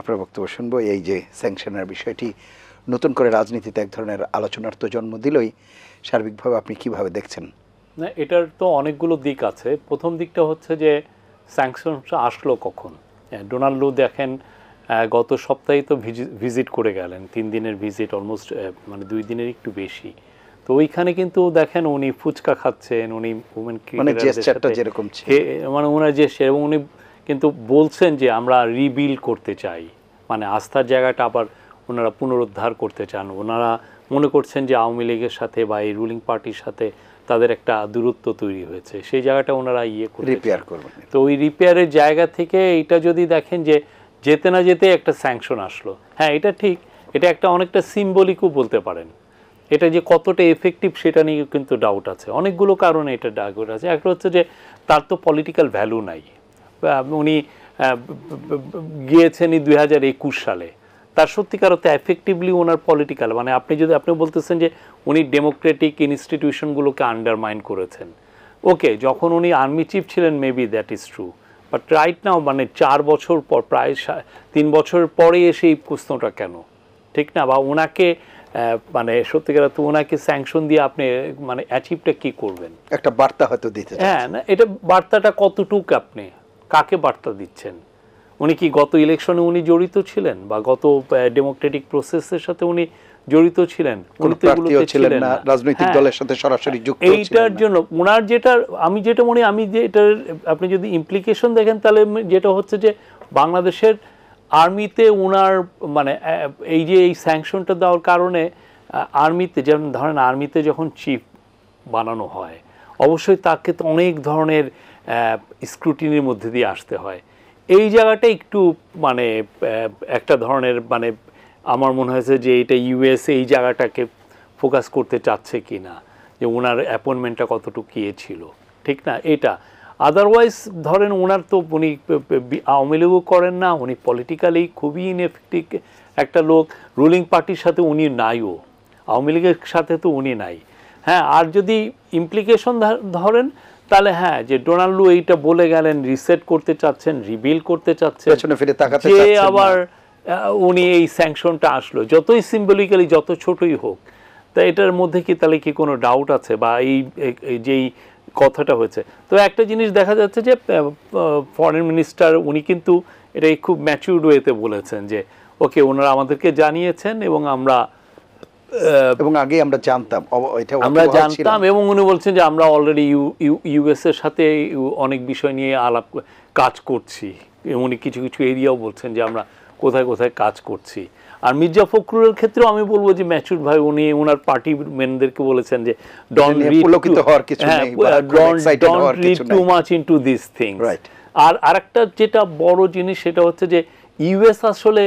আপনার বক্তব্য শুনব এই যে স্যাংশনের বিষয়টি নতুন করে রাজনীতিতে এক ধরনের আলোচনার তো জন্ম দিলই সার্বিকভাবে আপনি কিভাবে দেখছেন না এটার তো অনেকগুলো দিক আছে প্রথম দিকটা হচ্ছে যে স্যাংশন আসলো কখন হ্যাঁ, ডোনাল্ড লু দেখেন গত সপ্তাহে তো ভিজিট করে গেলেন তিন দিনের ভিজিট অলমোস্ট মানে দুই দিনের একটু বেশি তো ওইখানে কিন্তু দেখেন উনি ফুচকা খাচ্ছেন উনি উমেন মানে ওনার মানে যে এবং উনি কিন্তু বলছেন যে আমরা রিবিল করতে চাই মানে আস্থার জায়গাটা আবার ওনারা পুনরুদ্ধার করতে চান ওনারা মনে করছেন যে আওয়ামী লীগের সাথে বা এই রুলিং পার্টির সাথে তাদের একটা দূরত্ব তৈরি হয়েছে সেই জায়গাটা ওনারা ইয়ে রিপেয়ার করবেন তো ওই রিপেয়ারের জায়গা থেকে এটা যদি দেখেন যে যেতে না যেতে একটা স্যাংশন আসলো হ্যাঁ এটা ঠিক এটা একটা অনেকটা সিম্বলিকও বলতে পারেন এটা যে কতটা এফেক্টিভ সেটা নিয়ে কিন্তু ডাউট আছে অনেকগুলো কারণে এটা ডাউট আছে একটা হচ্ছে যে তার তো পলিটিক্যাল ভ্যালু নাই উনি গিয়েছেন দুই হাজার একুশ সালে তার সত্যিকার অর্থে এফেক্টিভলি ওনার পলিটিক্যাল মানে আপনি যদি আপনি বলতেছেন যে উনি ডেমোক্রেটিক ইনস্টিটিউশনগুলোকে আন্ডারমাইন করেছেন ওকে যখন উনি আর্মি চিফ ছিলেন maybe that is true but right now মানে চার বছর পর প্রায় তিন বছর পরে এসে এই প্রশ্নটা কেন ঠিক না বা ওনাকে মানে সত্যিকার তো ওনাকে স্যাংশন দিয়ে আপনি মানে অ্যাচিভটা কি করবেন একটা বার্তা হয়তো দিতে হ্যাঁ না এটা বার্তাটা কতটুক আপনি কাকে বার্তা দিচ্ছেন উনি কি গত ইলেকশনে উনি জড়িত ছিলেন বা গত ডেমোক্রেটিক প্রসেসের সাথে উনি জড়িত ছিলেন ছিলেন না রাজনৈতিক হ্যাঁ। দলের সাথে সরাসরি যুক্ত এইটার জন্য ওনার যেটা আমি যেটা মনে আমি যে এটার আপনি যদি ইমপ্লিকেশন দেখেন তাহলে যেটা হচ্ছে যে বাংলাদেশের আর্মিতে ওনার মানে এই যে এই স্যাংশনটা দেওয়ার কারণে আর্মিতে যেমন ধরেন আর্মিতে যখন চিফ বানানো হয় অবশ্যই তাকে তো অনেক ধরনের স্ক্রুটিনির মধ্যে দিয়ে আসতে হয় এই জায়গাটা একটু মানে একটা ধরনের মানে আমার মনে হয়েছে যে এটা ইউএস এই জায়গাটাকে ফোকাস করতে চাচ্ছে কি না যে ওনার অ্যাপয়েন্টমেন্টটা কতটুকু ইয়ে ছিল ঠিক না এটা আদারওয়াইজ ধরেন ওনার তো উনি আওয়ামী লীগও করেন না উনি পলিটিক্যালি খুবই ইনএফেক্টিভ একটা লোক রুলিং পার্টির সাথে উনি নাইও আওয়ামী লীগের সাথে তো উনি নাই হ্যাঁ আর যদি ইমপ্লিকেশন ধরেন তাহলে হ্যাঁ যে ডোনাল্ডু এইটা বলে গেলেন রিসেট করতে চাচ্ছেন রিবিল করতে চাচ্ছেন পেছনে ফিরে তাকাতে যে আবার উনি এই স্যাংশনটা আসলো যতই সিম্বলিক্যালি যত ছোটই হোক তা এটার মধ্যে কি তাহলে কি কোনো ডাউট আছে বা এই যেই কথাটা হয়েছে তো একটা জিনিস দেখা যাচ্ছে যে ফরেন মিনিস্টার উনি কিন্তু এটাই খুব ম্যাচিউর্ড ওয়েতে বলেছেন যে ওকে ওনারা আমাদেরকে জানিয়েছেন এবং আমরা এবং আগে আমরা জানতাম আমরা জানতাম এবং উনি বলছেন যে আমরা অলরেডি ইউএস এর সাথে অনেক বিষয় নিয়ে আলাপ কাজ করছি উনি কিছু কিছু এরিয়াও বলছেন যে আমরা কোথায় কোথায় কাজ করছি আর মির্জা ফখরুলের ক্ষেত্রেও আমি বলবো যে ম্যাচুর ভাই উনি ওনার পার্টি মেনদেরকে বলেছেন যে হওয়ার কিছু টু হ্যাঁ, মাচ আর আরেকটা যেটা বড় জিনিস সেটা হচ্ছে যে ইউএস আসলে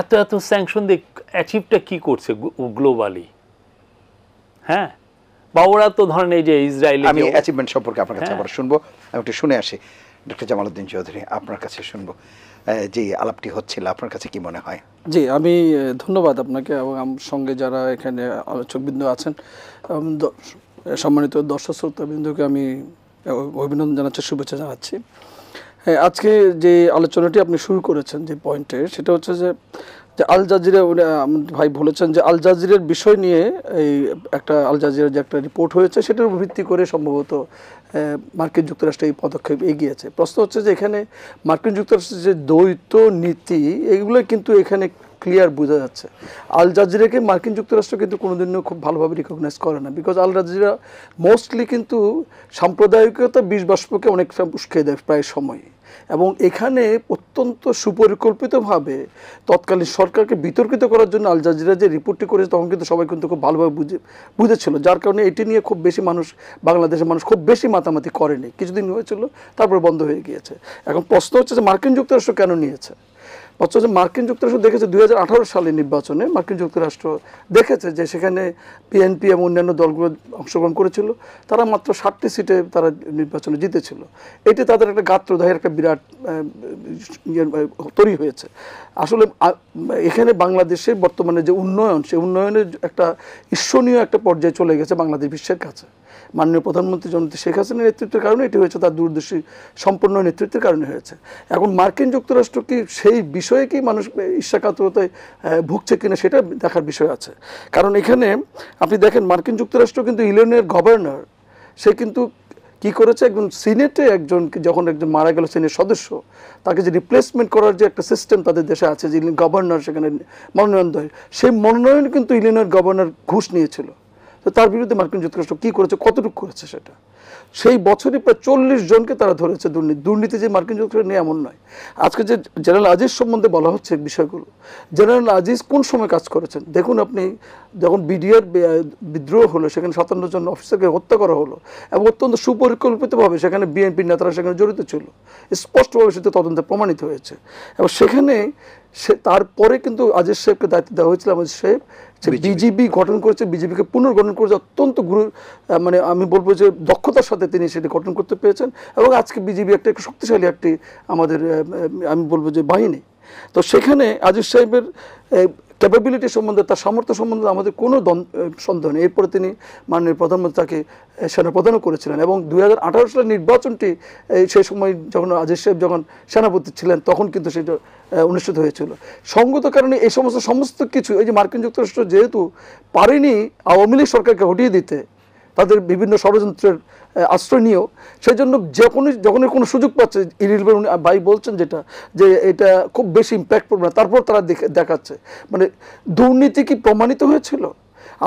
এত এত স্যাংশন দিয়ে অ্যাচিভটা কী করছে গ্লোবালি হ্যাঁ বা ওরা তো ধরেন এই যে ইসরায়েল আমি অ্যাচিভমেন্ট সম্পর্কে আপনার কাছে হ্যাঁ। আবার শুনবো আমি একটু শুনে আসি ডক্টর জামালউদ্দিন চৌধুরী আপনার কাছে শুনবো যে আলাপটি হচ্ছিল আপনার কাছে কি মনে হয় জি আমি ধন্যবাদ আপনাকে এবং আমার সঙ্গে যারা এখানে আলোচকবৃন্দ আছেন সম্মানিত দর্শক শ্রোতাবৃন্দকে আমি অভিনন্দন জানাচ্ছি শুভেচ্ছা জানাচ্ছি হ্যাঁ আজকে যে আলোচনাটি আপনি শুরু করেছেন যে পয়েন্টে সেটা হচ্ছে যে যে আল জাজিরা ভাই বলেছেন যে আল জাজিরের বিষয় নিয়ে এই একটা আল জাজিরার যে একটা রিপোর্ট হয়েছে সেটার উপর ভিত্তি করে সম্ভবত মার্কিন যুক্তরাষ্ট্র এই পদক্ষেপ এগিয়েছে প্রশ্ন হচ্ছে যে এখানে মার্কিন যুক্তরাষ্ট্রের যে দ্বৈত নীতি এগুলো কিন্তু এখানে ক্লিয়ার বোঝা যাচ্ছে আল জাজিরাকে মার্কিন যুক্তরাষ্ট্র কিন্তু কোনোদিনও খুব ভালোভাবে রিকগনাইজ করে না বিকজ আল জাজিরা মোস্টলি কিন্তু সাম্প্রদায়িকতা বিষ বাষ্পকে অনেকটা উস্কে দেয় প্রায় সময় এবং এখানে অত্যন্ত সুপরিকল্পিতভাবে তৎকালীন সরকারকে বিতর্কিত করার জন্য আল জাজিরা যে রিপোর্টটি করেছে তখন কিন্তু সবাই কিন্তু খুব ভালোভাবে বুঝে বুঝেছিল যার কারণে এটি নিয়ে খুব বেশি মানুষ বাংলাদেশের মানুষ খুব বেশি মাতামাতি করেনি কিছুদিন হয়েছিল তারপরে বন্ধ হয়ে গিয়েছে এখন প্রশ্ন হচ্ছে যে মার্কিন যুক্তরাষ্ট্র কেন নিয়েছে অথচ মার্কিন যুক্তরাষ্ট্র দেখেছে দুই সালের নির্বাচনে মার্কিন যুক্তরাষ্ট্র দেখেছে যে সেখানে পিএনপি এবং অন্যান্য দলগুলো অংশগ্রহণ করেছিল তারা মাত্র ষাটটি সিটে তারা নির্বাচনে জিতেছিল এটি তাদের একটা গাত্রদাহের একটা বিরাট মানে তৈরি হয়েছে আসলে এখানে বাংলাদেশে বর্তমানে যে উন্নয়ন সে উন্নয়নের একটা ঈর্ষণীয় একটা পর্যায়ে চলে গেছে বাংলাদেশ বিশ্বের কাছে মাননীয় প্রধানমন্ত্রী জনতা শেখ হাসিনার নেতৃত্বের কারণে এটি হয়েছে তার দূরদর্শী সম্পূর্ণ নেতৃত্বের কারণে হয়েছে এখন মার্কিন যুক্তরাষ্ট্র কি সেই বিষয়ে কি মানুষ ঈর্ষাকাতরতায় ভুগছে কিনা সেটা দেখার বিষয় আছে কারণ এখানে আপনি দেখেন মার্কিন যুক্তরাষ্ট্র কিন্তু ইলেনের গভর্নর সে কিন্তু কি করেছে একজন সিনেটে একজন যখন একজন মারা গেল সিনেট সদস্য তাকে যে রিপ্লেসমেন্ট করার যে একটা সিস্টেম তাদের দেশে আছে যে গভর্নর সেখানে মনোনয়ন দেয় সেই মনোনয়ন কিন্তু ইলিনয়ের গভর্নর ঘুষ নিয়েছিল তার বিরুদ্ধে মার্কিন যুক্তরাষ্ট্র কি করেছে কতটুকু করেছে সেটা সেই বছরই প্রায় চল্লিশ জনকে তারা ধরেছে দুর্নীতি দুর্নীতি যে মার্কিন যুক্তরাষ্ট্র নিয়ে এমন নয় আজকে যে জেনারেল আজিজ সম্বন্ধে বলা হচ্ছে বিষয়গুলো জেনারেল আজিজ কোন সময় কাজ করেছেন দেখুন আপনি যখন বিডিআর বিদ্রোহ হলো সেখানে সাতান্ন জন অফিসারকে হত্যা করা হলো এবং অত্যন্ত সুপরিকল্পিতভাবে সেখানে বিএনপির নেতারা সেখানে জড়িত ছিল স্পষ্টভাবে সেটা তদন্তে প্রমাণিত হয়েছে এবং সেখানে সে তারপরে কিন্তু আজিজ সাহেবকে দায়িত্ব দেওয়া হয়েছিল আমাদের সাহেব বিজেপি গঠন করেছে বিজেপিকে পুনর্গঠন করেছে অত্যন্ত গুরু মানে আমি বলবো যে দক্ষতার সাথে তিনি সেটি গঠন করতে পেরেছেন এবং আজকে বিজেপি একটা শক্তিশালী একটি আমাদের আমি বলবো যে বাহিনী তো সেখানে আজিজ সাহেবের ক্যাপাবিলিটি সম্বন্ধে তার সামর্থ্য সম্বন্ধে আমাদের কোনো সন্দেহ নেই এরপরে তিনি মাননীয় প্রধানমন্ত্রী তাকে সেনাপ্রধানও করেছিলেন এবং দুই সালের নির্বাচনটি সেই সময় যখন আজিজ সাহেব যখন সেনাপতি ছিলেন তখন কিন্তু সেটা অনুষ্ঠিত হয়েছিল সঙ্গত কারণে এই সমস্ত সমস্ত কিছু এই যে মার্কিন যুক্তরাষ্ট্র যেহেতু পারেনি আওয়ামী লীগ সরকারকে হটিয়ে দিতে তাদের বিভিন্ন ষড়যন্ত্রের আশ্রয় নিয়েও সেই জন্য যখনই যখনই কোনো সুযোগ পাচ্ছে ইরিলবেন ভাই বলছেন যেটা যে এটা খুব বেশি ইম্প্যাক্ট পড়বে না তারপর তারা দেখাচ্ছে মানে দুর্নীতি কি প্রমাণিত হয়েছিল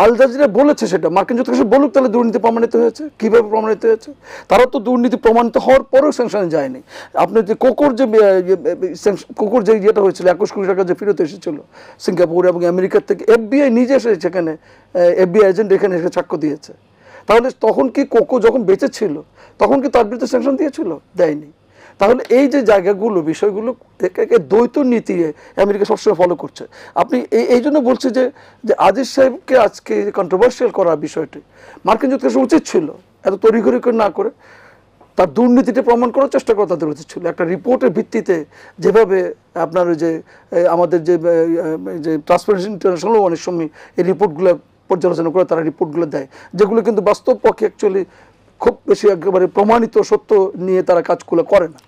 আল জাজিরা বলেছে সেটা মার্কিন যুক্তরাষ্ট্র বলুক তাহলে দুর্নীতি প্রমাণিত হয়েছে কীভাবে প্রমাণিত হয়েছে তারা তো দুর্নীতি প্রমাণিত হওয়ার পরেও স্যাংশনে যায়নি আপনি যে কোকর যে কোকর যে ইয়েটা হয়েছিল একুশ কোটি টাকা যে ফেরত এসেছিল সিঙ্গাপুর এবং আমেরিকার থেকে এফবিআই নিজে এসে সেখানে এফবিআই এজেন্ট এখানে এসে সাক্ষ্য দিয়েছে তাহলে তখন কি কোকো যখন বেঁচে ছিল তখন কি তার বিরুদ্ধে স্যাংশন দিয়েছিল দেয়নি তাহলে এই যে জায়গাগুলো বিষয়গুলো দ্বৈত নীতি আমেরিকা সবসময় ফলো করছে আপনি এই এই জন্য বলছি যে যে আজিজ সাহেবকে আজকে কন্ট্রোভার্সিয়াল করা বিষয়টি মার্কিন যুক্তরাষ্ট্র উচিত ছিল এত তড়িঘড়ি করে না করে তার দুর্নীতিটা প্রমাণ করার চেষ্টা করা তাদের উচিত ছিল একটা রিপোর্টের ভিত্তিতে যেভাবে আপনার ওই যে আমাদের যে ট্রান্সপারেন্সি ইন্টারন্যাশনালও অনেক সময় এই রিপোর্টগুলো পর্যালোচনা করে তারা রিপোর্টগুলো দেয় যেগুলো কিন্তু বাস্তব পক্ষে অ্যাকচুয়ালি খুব বেশি একেবারে প্রমাণিত সত্য নিয়ে তারা কাজগুলো করে না